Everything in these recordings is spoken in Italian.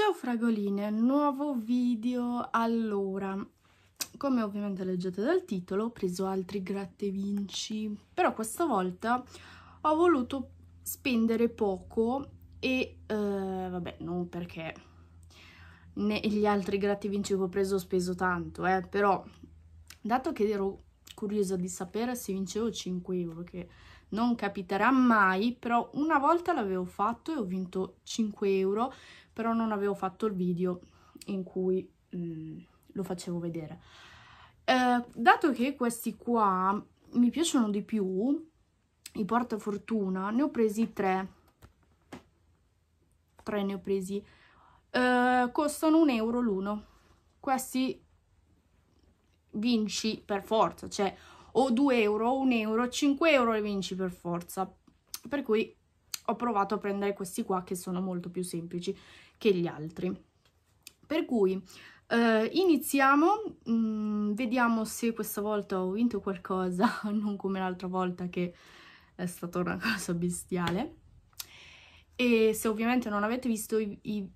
Ciao fragoline, nuovo video. Allora, come ovviamente leggete dal titolo, ho preso altri gratte vinci, però questa volta ho voluto spendere poco e eh, vabbè, non perché negli altri gratte vinci che ho preso ho speso tanto, eh, però dato che ero curiosa di sapere se vincevo 5 euro, che non capiterà mai, però una volta l'avevo fatto e ho vinto 5 euro, però non avevo fatto il video in cui mh, mm, lo facevo vedere. Eh, dato che questi qua mi piacciono di più, i portafortuna, ne ho presi tre. Tre ne ho presi. Eh, costano un euro l'uno. Questi vinci per forza, cioè o 2 euro, o 1 euro, 5 euro le vinci per forza. Per cui ho provato a prendere questi qua che sono molto più semplici che gli altri. Per cui eh, iniziamo, mm, vediamo se questa volta ho vinto qualcosa, non come l'altra volta che è stata una cosa bestiale. E se ovviamente non avete visto i, i,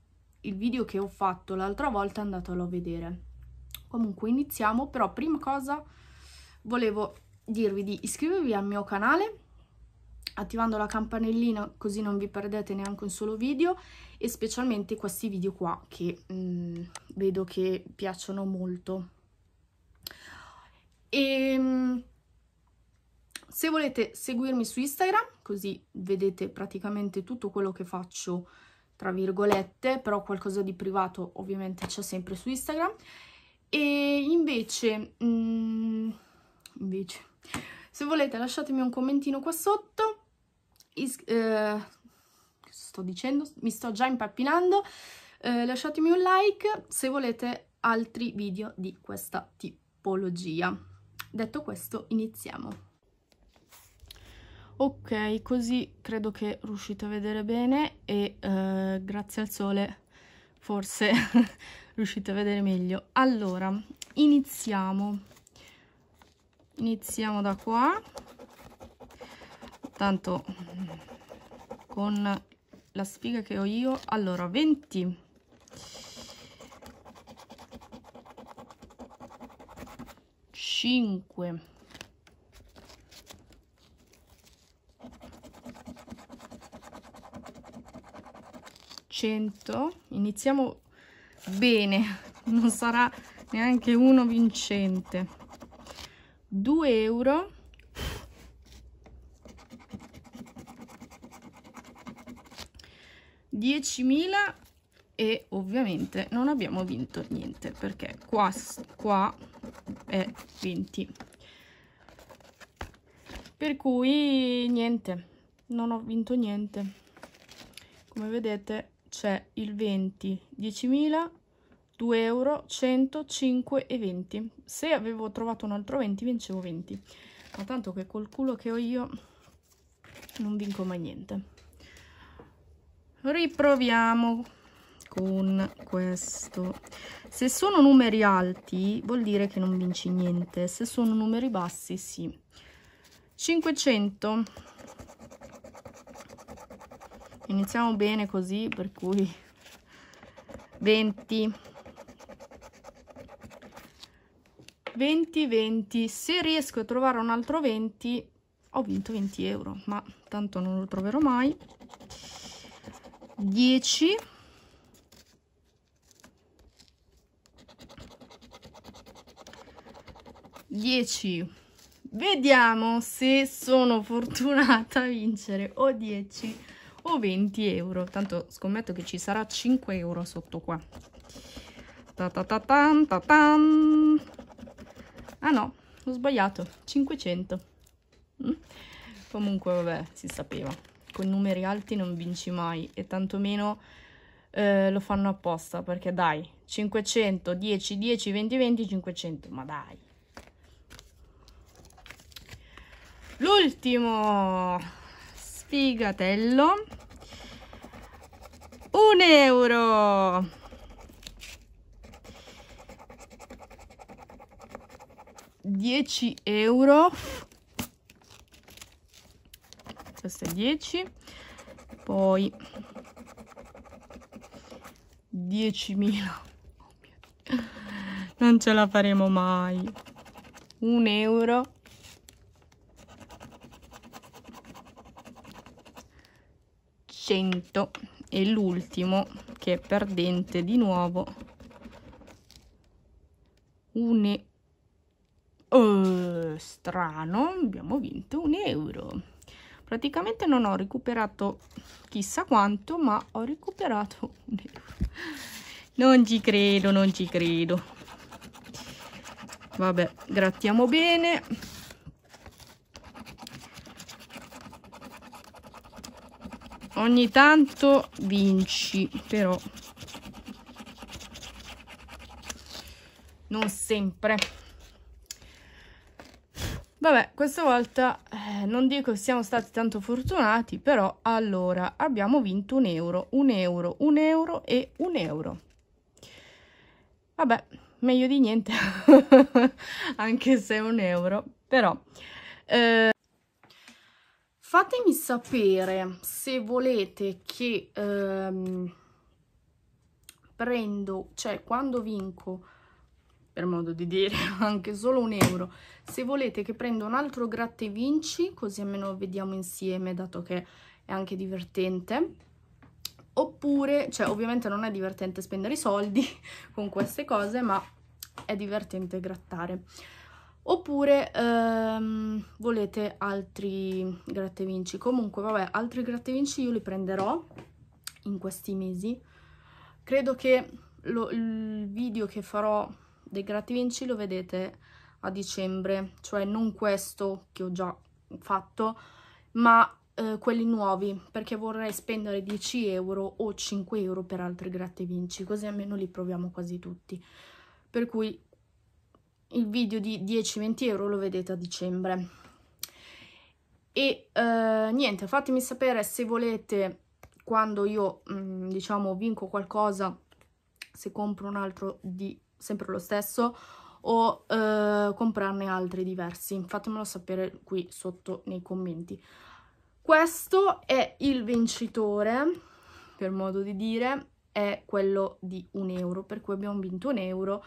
il video che ho fatto l'altra volta andatelo a vedere. Comunque iniziamo, però prima cosa volevo dirvi di iscrivervi al mio canale attivando la campanellina così non vi perdete neanche un solo video e specialmente questi video qua che mh, mm, vedo che piacciono molto e ehm, se volete seguirmi su Instagram così vedete praticamente tutto quello che faccio tra virgolette però qualcosa di privato ovviamente c'è sempre su Instagram e invece mh, mm, invece se volete lasciatemi un commentino qua sotto is, eh, sto dicendo, mi sto già impappinando, eh, lasciatemi un like se volete altri video di questa tipologia. Detto questo, iniziamo. Ok, così credo che riuscite a vedere bene e eh, grazie al sole forse riuscite a vedere meglio. Allora, iniziamo. Iniziamo da qua tanto con la sfiga che ho io allora 20 5 100 iniziamo bene non sarà neanche uno vincente 2 euro 10.000 e ovviamente non abbiamo vinto niente perché qua, qua è 20 per cui niente non ho vinto niente come vedete c'è il 20 10.000 2 euro 105 e 20 se avevo trovato un altro 20 vincevo 20 ma tanto che col culo che ho io non vinco mai niente riproviamo con questo se sono numeri alti vuol dire che non vinci niente se sono numeri bassi sì 500 iniziamo bene così per cui 20 20 20 se riesco a trovare un altro 20 ho vinto 20 euro ma tanto non lo troverò mai 10 10 vediamo se sono fortunata a vincere o 10 o 20 euro tanto scommetto che ci sarà 5 euro sotto qua ta ta ta tan, ta tan. ah no ho sbagliato 500 mm? comunque vabbè si sapeva con numeri alti non vinci mai e tantomeno eh, lo fanno apposta perché dai, 500, 10, 10, 20, 20, 500, ma dai. L'ultimo sfigatello, un euro. Dieci euro questo 10 poi 10.000 non ce la faremo mai un euro cento e l'ultimo che è perdente di nuovo un oh, strano abbiamo vinto un euro praticamente non ho recuperato chissà quanto ma ho recuperato un euro non ci credo non ci credo vabbè grattiamo bene ogni tanto vinci però non sempre vabbè questa volta eh, non dico che siamo stati tanto fortunati, però allora abbiamo vinto un euro, un euro, un euro e un euro. Vabbè, meglio di niente, anche se un euro, però... Eh... Fatemi sapere se volete che ehm, prendo, cioè quando vinco per modo di dire, anche solo un euro. Se volete che prenda un altro gratta vinci, così almeno vediamo insieme, dato che è anche divertente. Oppure, cioè ovviamente non è divertente spendere i soldi con queste cose, ma è divertente grattare. Oppure ehm, volete altri gratta vinci. Comunque, vabbè, altri gratta vinci io li prenderò in questi mesi. Credo che lo, il video che farò dei Grati Vinci lo vedete a dicembre, cioè non questo che ho già fatto, ma eh, quelli nuovi, perché vorrei spendere 10 euro o 5 euro per altri Gratte Vinci, così almeno li proviamo quasi tutti. Per cui il video di 10-20 euro lo vedete a dicembre. E eh, niente, fatemi sapere se volete, quando io mh, mm, diciamo vinco qualcosa, se compro un altro di sempre lo stesso o eh, comprarne altri diversi. Fatemelo sapere qui sotto nei commenti. Questo è il vincitore, per modo di dire, è quello di un euro, per cui abbiamo vinto un euro,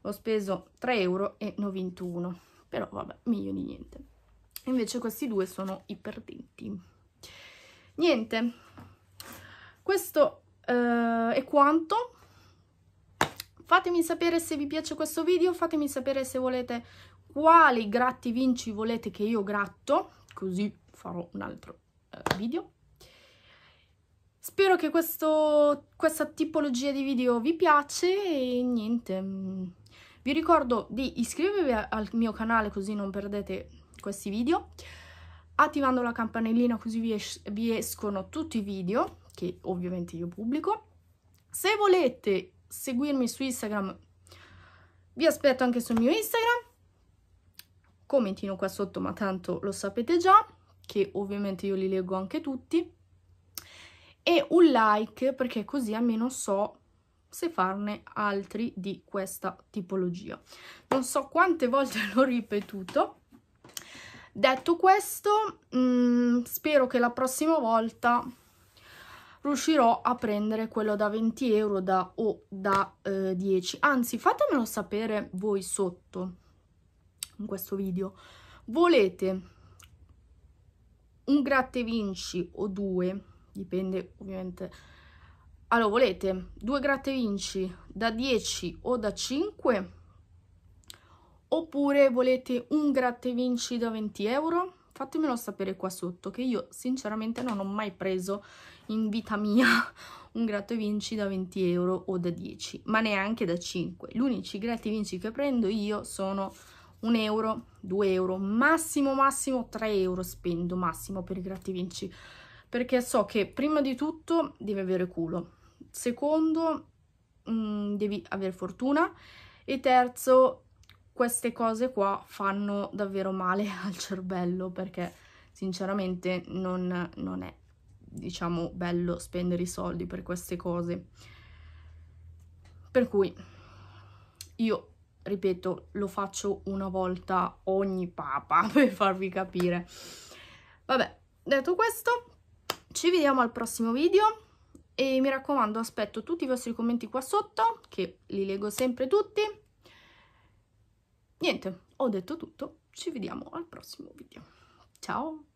ho speso 3 euro e ne ho vinto uno, però vabbè, meglio di niente. Invece questi due sono i perdenti. Niente, questo eh, è quanto Fatemi sapere se vi piace questo video, fatemi sapere se volete quali gratti vinci volete che io gratto, così farò un altro eh, video. Spero che questo, questa tipologia di video vi piace e niente, mm. vi ricordo di iscrivervi al mio canale così non perdete questi video, attivando la campanellina così vi, es vi escono tutti i video che ovviamente io pubblico. Se volete seguirmi su Instagram, vi aspetto anche sul mio Instagram. Commentino qua sotto, ma tanto lo sapete già, che ovviamente io li leggo anche tutti. E un like, perché così almeno so se farne altri di questa tipologia. Non so quante volte l'ho ripetuto. Detto questo, mh, mm, spero che la prossima volta riuscirò a prendere quello da 20 euro da, o da eh, 10. Anzi, fatemelo sapere voi sotto in questo video. Volete un gratte vinci o due, dipende ovviamente. Allora, volete due gratte vinci da 10 o da 5? Oppure volete un gratte vinci da 20 euro? fatemelo sapere qua sotto che io sinceramente non ho mai preso in vita mia un gratto e vinci da 20 euro o da 10 ma neanche da 5 l'unici gratta e vinci che prendo io sono 1 euro 2 euro massimo massimo 3 euro spendo massimo per i gratti e vinci perché so che prima di tutto devi avere culo secondo mh, mm, devi avere fortuna e terzo queste cose qua fanno davvero male al cervello perché sinceramente non, non è diciamo bello spendere i soldi per queste cose per cui io ripeto lo faccio una volta ogni papa per farvi capire vabbè detto questo ci vediamo al prossimo video e mi raccomando aspetto tutti i vostri commenti qua sotto che li leggo sempre tutti niente, ho detto tutto, ci vediamo al prossimo video. Ciao!